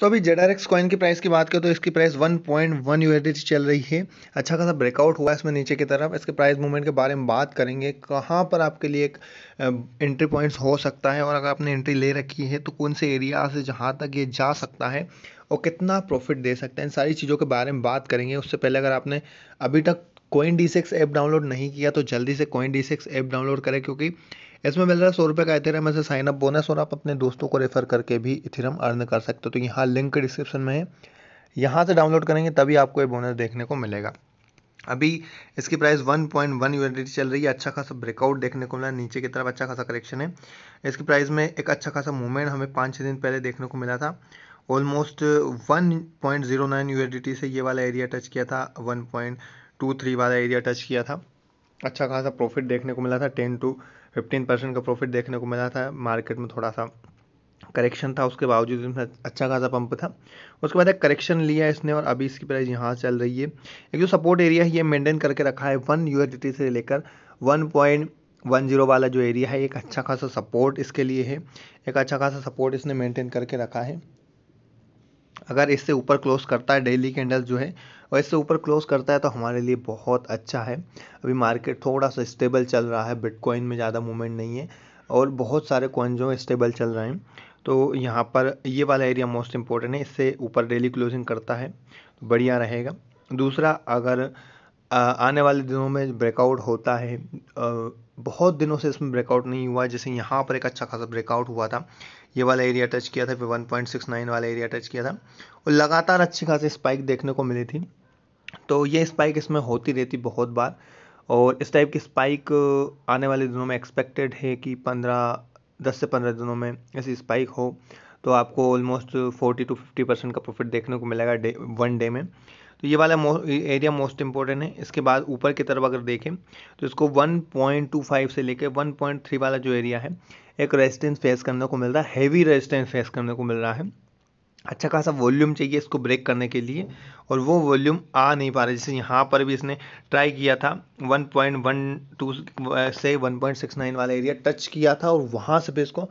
तो अभी Z X coin की प्राइस की बात करें तो इसकी प्राइस 1.1 पॉइंट चल रही है अच्छा खासा ब्रेकआउट हुआ है इसमें नीचे की तरफ इसके प्राइस मूवमेंट के बारे में बात करेंगे कहाँ पर आपके लिए एक एंट्री पॉइंट्स हो सकता है और अगर आपने एंट्री ले रखी है तो कौन से एरिया से जहाँ तक ये जा सकता है और कितना प्रॉफिट दे सकता है इन सारी चीज़ों के बारे में बात करेंगे उससे पहले अगर आपने अभी तक coin D six app download नहीं किया तो जल्दी से coin D six app download करें क्योंकि इसमें मिल रहा है सौ रुपये का इथेरम ऐसे साइनअप साइन अप बोनस और आप अपने दोस्तों को रेफर करके भी इथेरम अर्न कर सकते हो तो यहाँ लिंक डिस्क्रिप्शन में है यहाँ से डाउनलोड करेंगे तभी आपको ये बोनस देखने को मिलेगा अभी इसकी प्राइस 1.1 पॉइंट चल रही है अच्छा खासा ब्रेकआउट देखने को मिला नीचे की तरफ अच्छा खासा करेक्शन है इसकी प्राइस में एक अच्छा खासा मूवमेंट हमें पाँच छः दिन पहले देखने को मिला था ऑलमोस्ट 1.09 पॉइंट से ये वाला एरिया टच किया था 1.23 वाला एरिया टच किया था अच्छा खासा प्रॉफिट देखने को मिला था टेन टू फिफ्टीन परसेंट का प्रॉफिट देखने को मिला था मार्केट में थोड़ा सा करेक्शन था उसके बावजूद इसमें अच्छा खासा पंप था उसके बाद एक करेक्शन लिया इसने और अभी इसकी प्राइस यहाँ चल रही है एक जो सपोर्ट एरिया है ये मेंटेन करके रखा है वन यू से लेकर वन पॉइंट वन जीरो वाला जो एरिया है एक अच्छा खासा सपोर्ट इसके लिए है एक अच्छा खासा सपोर्ट इसने मेंटेन करके रखा है अगर इससे ऊपर क्लोज करता है डेली कैंडल्स जो है और इससे ऊपर क्लोज करता है तो हमारे लिए बहुत अच्छा है अभी मार्केट थोड़ा सा स्टेबल चल रहा है बिटकॉइन में ज़्यादा मूवमेंट नहीं है और बहुत सारे कॉइन जो है स्टेबल चल रहे हैं तो यहाँ पर ये वाला एरिया मोस्ट इम्पोर्टेंट है इससे ऊपर डेली क्लोजिंग करता है तो बढ़िया रहेगा दूसरा अगर आने वाले दिनों में ब्रेकआउट होता है बहुत दिनों से इसमें ब्रेकआउट नहीं हुआ जैसे यहाँ पर एक अच्छा खासा ब्रेकआउट हुआ था ये वाला एरिया टच किया था फिर 1.69 वाला एरिया टच किया था और लगातार अच्छी खासी स्पाइक देखने को मिली थी तो ये स्पाइक इसमें होती रहती बहुत बार और इस टाइप की स्पाइक आने वाले दिनों में एक्सपेक्टेड है कि पंद्रह दस से पंद्रह दिनों में ऐसी स्पाइक हो तो आपको almost forty to fifty percent का प्रॉफिट देखने को मिलेगा डे वन डे में तो ये वाला मो, एरिया मोस्ट इंपॉर्टेंट है इसके बाद ऊपर की तरफ अगर देखें तो इसको 1.25 से लेकर 1.3 वाला जो एरिया है एक रेजिस्टेंस फेस करने को मिल रहा है हैवी रेजिस्टेंस फेस करने को मिल रहा है अच्छा खासा वॉल्यूम चाहिए इसको ब्रेक करने के लिए और वो वॉल्यूम आ नहीं पा रहा जैसे यहाँ पर भी इसने ट्राई किया था 1.12 से 1.69 वाला एरिया टच किया था और वहाँ से भी इसको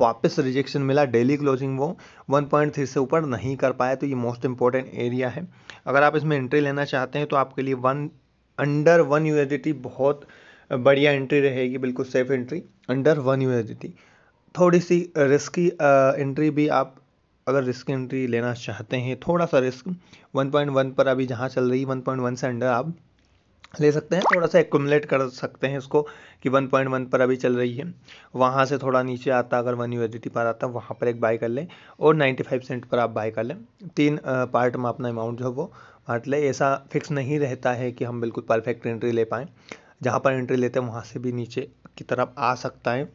वापस रिजेक्शन मिला डेली क्लोजिंग वो 1.3 से ऊपर नहीं कर पाया तो ये मोस्ट इंपॉर्टेंट एरिया है अगर आप इसमें एंट्री लेना चाहते हैं तो आपके लिए वन अंडर वन यू बहुत बढ़िया एंट्री रहेगी बिल्कुल safe entry under one U थोड़ी सी रिस्की एंट्री भी आप अगर रिस्क एंट्री लेना चाहते हैं थोड़ा सा रिस्क 1.1 पर अभी जहाँ चल रही है 1.1 से अंडर आप ले सकते हैं थोड़ा सा एकुमलेट कर सकते हैं इसको कि 1.1 पर अभी चल रही है वहाँ से थोड़ा नीचे आता अगर वन यूएसडी पर आता वहाँ पर एक बाई कर लें और 95 सेंट पर आप बाई कर लें तीन पार्ट में अपना अमाउंट जो है वो बांट लें ऐसा फिक्स नहीं रहता है कि हम बिल्कुल परफेक्ट एंट्री ले पाएँ जहाँ पर एंट्री लेते हैं वहाँ से भी नीचे की तरफ आ सकता है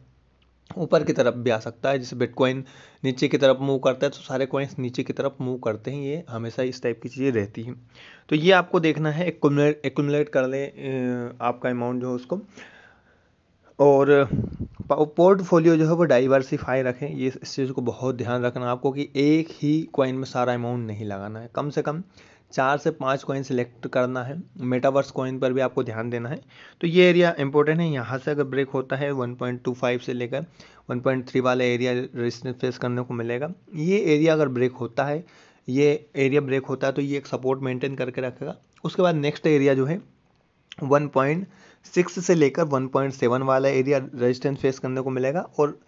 ऊपर की तरफ भी आ सकता है जैसे बिटकॉइन नीचे की तरफ मूव करता है तो सारे कॉइन्स नीचे की तरफ मूव करते हैं ये हमेशा इस टाइप की चीज़ें रहती हैं तो ये आपको देखना है एकुमलेट कर लें आपका अमाउंट जो है उसको और पोर्टफोलियो जो है वो डाइवर्सिफाई रखें ये इस चीज़ को बहुत ध्यान रखना आपको कि एक ही कॉइन में सारा अमाउंट नहीं लगाना है कम से कम चार से पाँच कॉइन सेलेक्ट करना है मेटावर्स कॉइन पर भी आपको ध्यान देना है तो ये एरिया इंपॉर्टेंट है यहाँ से अगर ब्रेक होता है 1.25 से लेकर 1.3 वाला एरिया रेजिस्टेंस फेस करने को मिलेगा ये एरिया अगर ब्रेक होता है ये एरिया ब्रेक होता है तो ये एक सपोर्ट मेंटेन करके रखेगा उसके बाद नेक्स्ट एरिया जो है वन से लेकर वन वाला एरिया रजिस्टेंस फेस करने को मिलेगा और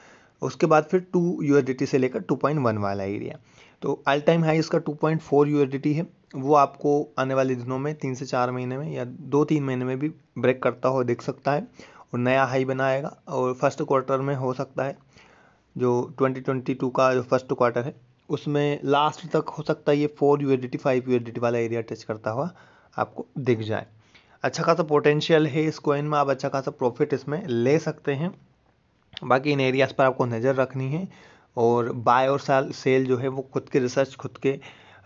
उसके बाद फिर टू यू से लेकर टू वाला एरिया तो ऑल टाइम हाई इसका 2.4 पॉइंट है वो आपको आने वाले दिनों में तीन से चार महीने में या दो तीन महीने में भी ब्रेक करता हुआ दिख सकता है और नया हाई बनाएगा और फर्स्ट क्वार्टर में हो सकता है जो 2022 का जो फर्स्ट क्वार्टर है उसमें लास्ट तक हो सकता है ये four U eighty five U eighty वाला एरिया टच करता हुआ आपको दिख जाए अच्छा खासा पोटेंशियल है इस कॉइन में आप अच्छा खासा प्रॉफिट इसमें ले सकते हैं बाकी इन एरियाज़ पर आपको नज़र रखनी है और बाय और साल सेल जो है वो खुद के रिसर्च खुद के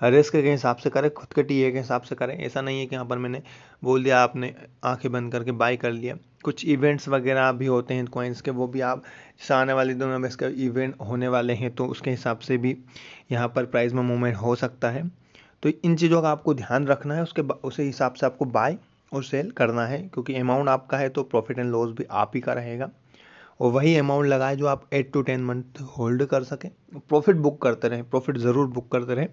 रिस्क के हिसाब से करें खुद के टीए के हिसाब से करें ऐसा नहीं है कि यहाँ पर मैंने बोल दिया आपने आंखें बंद करके बाय कर लिया कुछ इवेंट्स वगैरह भी होते हैं कॉइन्स के वो भी आप जैसे आने वाले दिनों में इसका इवेंट होने वाले हैं तो उसके हिसाब से भी यहाँ पर प्राइस में मूवमेंट हो सकता है तो इन चीज़ों का आपको ध्यान रखना है उसके उसी हिसाब से आपको बाय और सेल करना है क्योंकि अमाउंट आपका है तो प्रॉफिट एंड लॉस भी आप ही का रहेगा और वही अमाउंट लगाए जो आप eight to ten month hold कर सकें प्रॉफिट बुक करते रहें प्रॉफिट ज़रूर बुक करते रहें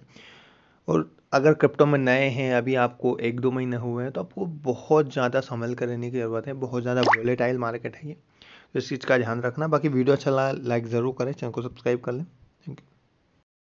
और अगर क्रिप्टो में नए हैं अभी आपको एक दो महीने हुए हैं तो आपको बहुत ज़्यादा संभल कर रहने की ज़रूरत है बहुत ज़्यादा वोलेटाइल मार्केट है ये तो इस चीज़ का ध्यान रखना बाकी वीडियो अच्छा लगा लाइक ज़रूर करें चैनल को सब्सक्राइब कर लें थैंक यू